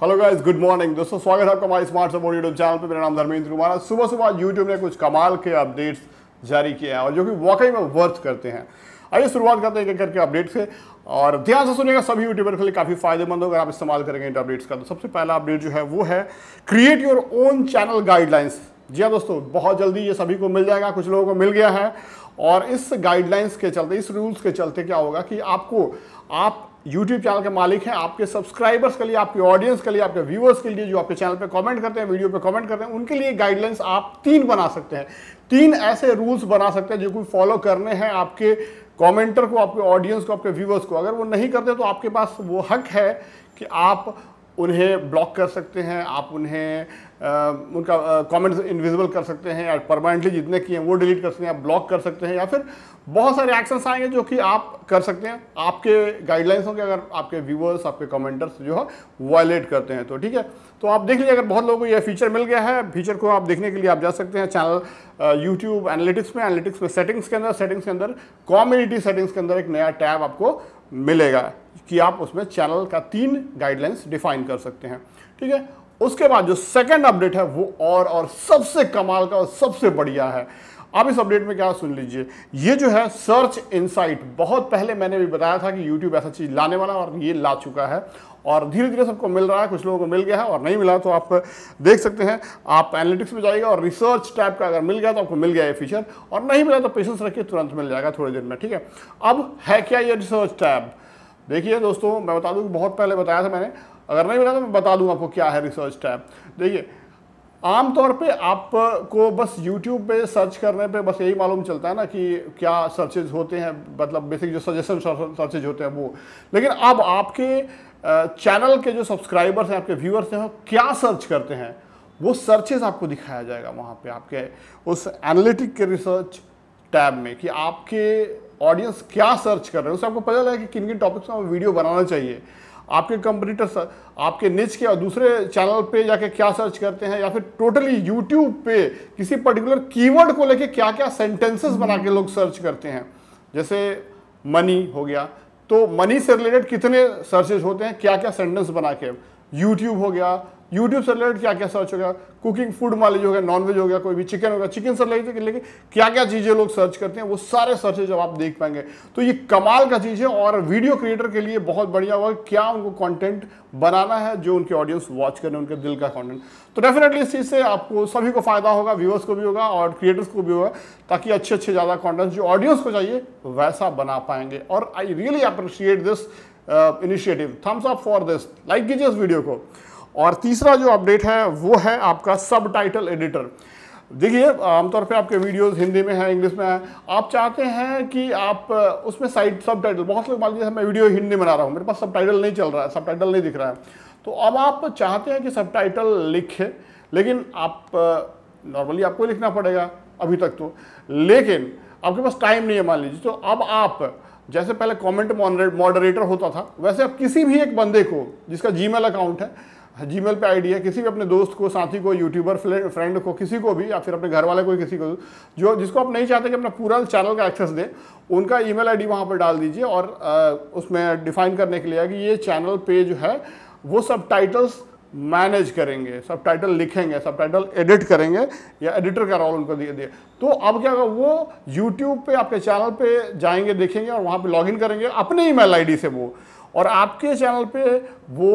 hello guys good morning दोस्तों स्वागत है आपका हमारे स्मार्ट सपोर्ट यूट्यूब चैनल पे मेरा नाम धर्मेंद्र कुमार है सुबह सुबह यूट्यूब ने कुछ कमाल के अपडेट्स जारी किए हैं और जो कि वाकई में वर्थ करते हैं आइए शुरुआत करते हैं एक करके अपडेट से और ध्यान से सुनिएगा सभी यूट्यूबर के लिए काफ़ी फायदेमंद होगा आप इस्तेमाल करेंगे इन अपडेट्स का तो सबसे पहला अपडेट जो है वो है create your own channel guidelines जी हाँ दोस्तों बहुत जल्दी ये सभी को मिल जाएगा कुछ लोगों को मिल गया है और इस गाइडलाइंस के चलते इस रूल्स के चलते क्या होगा कि आपको आप यूट्यूब चैनल के मालिक हैं आपके सब्सक्राइबर्स के लिए आपके ऑडियंस के लिए आपके व्यूवर्स के लिए जो आपके चैनल पे कमेंट करते हैं वीडियो पे कमेंट करते हैं उनके लिए गाइडलाइंस आप तीन बना सकते हैं तीन ऐसे रूल्स बना सकते हैं जो कि फॉलो करने हैं आपके कमेंटर को आपके ऑडियंस को आपके व्यूवर्स को अगर वो नहीं करते तो आपके पास वो हक है कि आप उन्हें ब्लॉक कर सकते हैं आप उन्हें आ, उनका कमेंट्स इनविजिबल कर सकते हैं या परमानेंटली जितने किए हैं वो डिलीट कर सकते हैं आप ब्लॉक कर सकते हैं या फिर बहुत सारे एक्शंस आएंगे जो कि आप कर सकते हैं आपके गाइडलाइंस होंगे अगर आपके व्यूअर्स आपके कमेंटर्स जो है वायलेट करते हैं तो ठीक है तो आप देख लीजिए अगर बहुत लोगों को यह फीचर मिल गया है फीचर को आप देखने के लिए आप जा सकते हैं चैनल यूट्यूब एनालिटिक्स में एनालिटिक्स में सेटिंग्स के अंदर सेटिंग्स के अंदर कॉम्युनिटी सेटिंग्स के अंदर एक नया टैब आपको मिलेगा कि आप उसमें चैनल का तीन गाइडलाइंस डिफाइन कर सकते हैं ठीक है उसके बाद जो सेकंड अपडेट है वो और और सबसे कमाल का और सबसे बढ़िया है आप इस अपडेट में क्या सुन लीजिए ये जो है सर्च इनसाइट बहुत पहले मैंने भी बताया था कि यूट्यूब ऐसा चीज़ लाने वाला और ये ला चुका है और धीरे धीरे सबको मिल रहा है कुछ लोगों को मिल गया है और नहीं मिला तो आप देख सकते हैं आप एनालिटिक्स में जाइएगा और रिसर्च टैब का अगर मिल गया तो आपको मिल गया ये फीचर और नहीं मिला तो पेशेंस रखिए तुरंत मिल जाएगा थोड़ी देर में ठीक है अब है क्या ये रिसर्च टैब देखिए दोस्तों मैं बता दूँ बहुत पहले बताया था मैंने अगर नहीं बताया तो मैं बता दूँ आपको क्या है रिसर्च टैब देखिए आमतौर पे आपको बस यूट्यूब पे सर्च करने पे बस यही मालूम चलता है ना कि क्या सर्चेज होते हैं मतलब बेसिक जो सजेशन सर्चेज होते हैं वो लेकिन अब आपके चैनल के जो सब्सक्राइबर्स हैं आपके व्यूअर्स हैं क्या सर्च करते हैं वो सर्चेज आपको दिखाया जाएगा वहाँ पे आपके उस एनालिटिक के रिसर्च टैब में कि आपके ऑडियंस क्या सर्च कर रहे हैं उससे आपको पता लगा कि किन किन टॉपिक्स में वीडियो बनाना चाहिए आपके कंपटीटर आपके निच के और दूसरे चैनल पे जाके क्या सर्च करते हैं या फिर टोटली यूट्यूब पे किसी पर्टिकुलर कीवर्ड को लेके क्या क्या सेंटेंसेस बना के लोग सर्च करते हैं जैसे मनी हो गया तो मनी से रिलेटेड कितने सर्चेज होते हैं क्या क्या सेंटेंस बना के यूट्यूब हो गया यूट्यूब से रिलेटेड क्या क्या सर्च हो गया कुकिंग फूड मान हो गया नॉनवेज हो गया कोई भी चिकन होगा चिकन से रिलेटेड लेकिन क्या क्या चीज़ें लोग सर्च करते हैं वो सारे सर्चेज जब आप देख पाएंगे तो ये कमाल का चीज़ है और वीडियो क्रिएटर के लिए बहुत बढ़िया होगा क्या उनको कॉन्टेंट बनाना है जो उनके ऑडियंस वॉच करें उनके दिल का कॉन्टेंट तो डेफिनेटली इस चीज़ से आपको सभी को फायदा होगा व्यूअर्स को भी होगा और क्रिएटर्स को भी होगा ताकि अच्छे अच्छे ज़्यादा कॉन्टेंट जो ऑडियंस को चाहिए वैसा बना पाएंगे और I really appreciate this initiative thumbs up for this like कीजिए इस वीडियो को और तीसरा जो अपडेट है वो है आपका सब टाइटल एडिटर देखिए आमतौर पे आपके वीडियोस हिंदी में हैं इंग्लिश में है आप चाहते हैं कि आप उसमें साइड सब टाइटल बहुत लोग मान लीजिए मैं वीडियो हिंदी बना रहा हूँ मेरे पास सब टाइटल नहीं चल रहा है सब टाइटल नहीं दिख रहा है तो अब आप चाहते हैं कि सब टाइटल लिखे लेकिन आप नॉर्मली आपको लिखना पड़ेगा अभी तक तो लेकिन आपके पास टाइम नहीं है मान लीजिए तो अब आप जैसे पहले कॉमेंट मॉडरेटर होता था वैसे आप किसी भी एक बंदे को जिसका जी अकाउंट है जी मेल पर आईडी है किसी भी अपने दोस्त को साथी को यूट्यूबर फ्रेंड को किसी को भी या फिर अपने घर वाले को किसी को जो जिसको आप नहीं चाहते कि अपना पूरा चैनल का एक्सेस दें उनका आई डी वहाँ पर डाल दीजिए और उसमें डिफाइन करने के लिए कि ये चैनल पे जो है वो सब टाइटल्स मैनेज करेंगे सब टाइटल लिखेंगे सब टाइटल एडिट करेंगे या एडिटर का रोल उनको दिए दिए तो अब क्या होगा वो यूट्यूब पे आपके चैनल पे जाएंगे देखेंगे और वहाँ पे लॉगिन करेंगे अपने ईमेल आईडी से वो और आपके चैनल पे वो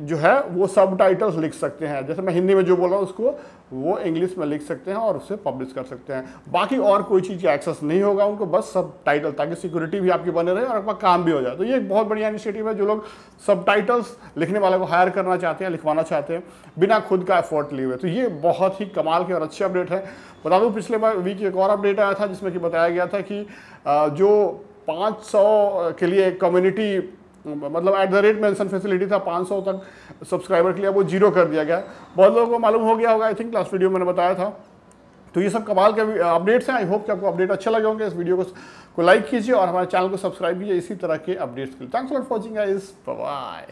जो है वो सब टाइटल्स लिख सकते हैं जैसे मैं हिंदी में जो बोला उसको वो इंग्लिश में लिख सकते हैं और उसे पब्लिश कर सकते हैं बाकी और कोई चीज़ एक्सेस नहीं होगा उनको बस सब टाइटल ताकि सिक्योरिटी भी आपकी बने रहे और आपका काम भी हो जाए तो ये एक बहुत बढ़िया इनिशिएटिव है जो लोग सब टाइटल्स लिखने वाले को हायर करना चाहते हैं लिखवाना चाहते हैं बिना खुद का एफर्ट लिए हुए तो ये बहुत ही कमाल के और अच्छे अपडेट है बता दूँ पिछले वीक एक और अपडेट आया था जिसमें कि बताया गया था कि जो पाँच के लिए कम्युनिटी मतलब at the rate mention facility था 500 तक सब्सक्राइबर के लिए वो जीरो कर दिया गया बहुत लोगों को मालूम हो गया होगा आई थिंक लास्ट वीडियो मैंने बताया था तो ये सब कमाल के अपडेट्स हैं आई होप कि आपको अपडेट अच्छे लगे होंगे इस वीडियो को को लाइक कीजिए और हमारे चैनल को सब्सक्राइब कीजिए इसी तरह के अपडेट्स के लिए थैंक्स फॉर वॉचिंग इस बाय